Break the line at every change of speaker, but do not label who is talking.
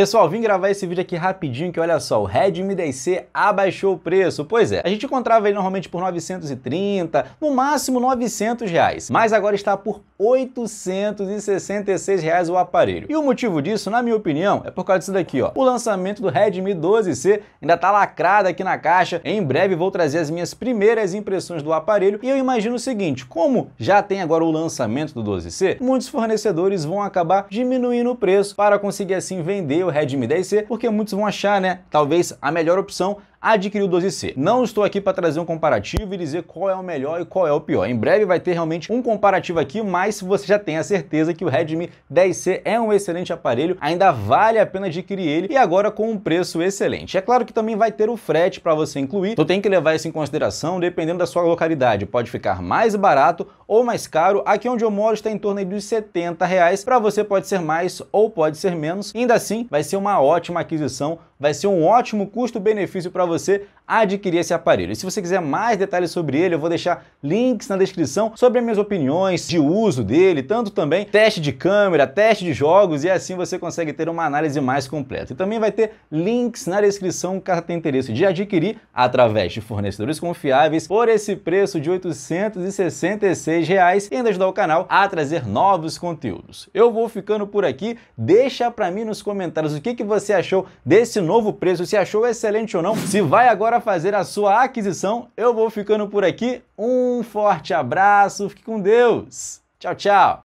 Pessoal, vim gravar esse vídeo aqui rapidinho que olha só, o Redmi 10C abaixou o preço. Pois é, a gente encontrava ele normalmente por 930, no máximo 900 reais, mas agora está por 866 reais o aparelho. E o motivo disso, na minha opinião, é por causa disso daqui, ó. O lançamento do Redmi 12C ainda tá lacrado aqui na caixa. Em breve vou trazer as minhas primeiras impressões do aparelho e eu imagino o seguinte, como já tem agora o lançamento do 12C, muitos fornecedores vão acabar diminuindo o preço para conseguir assim vender o o Redmi 10C, porque muitos vão achar, né, talvez a melhor opção adquiriu 12C. Não estou aqui para trazer um comparativo e dizer qual é o melhor e qual é o pior. Em breve vai ter realmente um comparativo aqui, mas se você já tem a certeza que o Redmi 10C é um excelente aparelho, ainda vale a pena adquirir ele e agora com um preço excelente. É claro que também vai ter o frete para você incluir, então tem que levar isso em consideração dependendo da sua localidade. Pode ficar mais barato ou mais caro. Aqui onde eu moro está em torno de 70 reais. Para você pode ser mais ou pode ser menos. E ainda assim, vai ser uma ótima aquisição, vai ser um ótimo custo-benefício para você adquirir esse aparelho. E se você quiser mais detalhes sobre ele, eu vou deixar links na descrição sobre minhas opiniões de uso dele, tanto também teste de câmera, teste de jogos, e assim você consegue ter uma análise mais completa. E também vai ter links na descrição caso tenha interesse de adquirir através de fornecedores confiáveis por esse preço de R$ 866 reais, e ainda ajudar o canal a trazer novos conteúdos. Eu vou ficando por aqui, deixa para mim nos comentários o que, que você achou desse novo preço, se achou excelente ou não, se se vai agora fazer a sua aquisição, eu vou ficando por aqui. Um forte abraço, fique com Deus. Tchau, tchau.